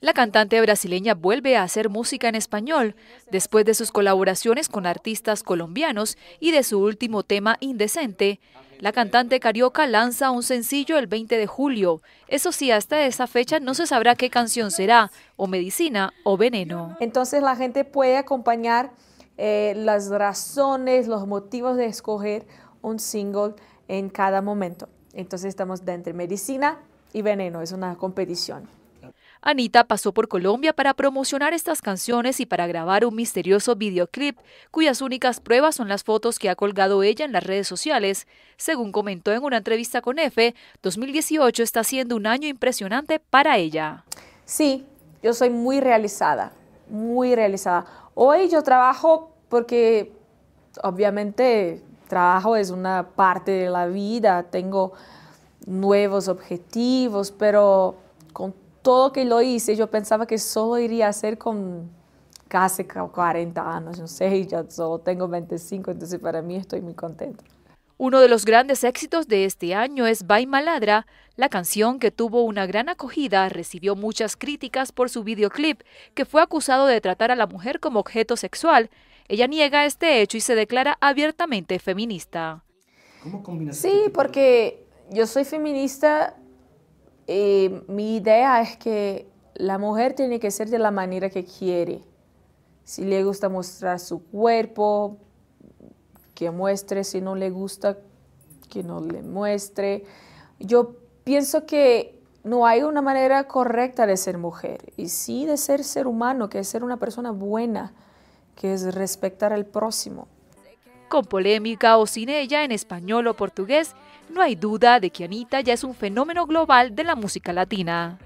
La cantante brasileña vuelve a hacer música en español, después de sus colaboraciones con artistas colombianos y de su último tema Indecente. La cantante carioca lanza un sencillo el 20 de julio. Eso sí, hasta esa fecha no se sabrá qué canción será, o medicina o veneno. Entonces la gente puede acompañar eh, las razones, los motivos de escoger un single en cada momento. Entonces estamos de entre medicina y veneno, es una competición. Anita pasó por Colombia para promocionar estas canciones y para grabar un misterioso videoclip, cuyas únicas pruebas son las fotos que ha colgado ella en las redes sociales. Según comentó en una entrevista con EFE, 2018 está siendo un año impresionante para ella. Sí, yo soy muy realizada, muy realizada. Hoy yo trabajo porque obviamente trabajo es una parte de la vida, tengo nuevos objetivos, pero con todo que lo hice, yo pensaba que solo iría a hacer con casi 40 años, no sé, ya solo tengo 25, entonces para mí estoy muy contenta. Uno de los grandes éxitos de este año es Bye Maladra, la canción que tuvo una gran acogida, recibió muchas críticas por su videoclip, que fue acusado de tratar a la mujer como objeto sexual. Ella niega este hecho y se declara abiertamente feminista. ¿Cómo este Sí, porque yo soy feminista eh, mi idea es que la mujer tiene que ser de la manera que quiere. Si le gusta mostrar su cuerpo, que muestre. Si no le gusta, que no le muestre. Yo pienso que no hay una manera correcta de ser mujer y sí de ser ser humano, que es ser una persona buena, que es respetar al próximo. Con polémica o sin ella, en español o portugués, no hay duda de que Anita ya es un fenómeno global de la música latina.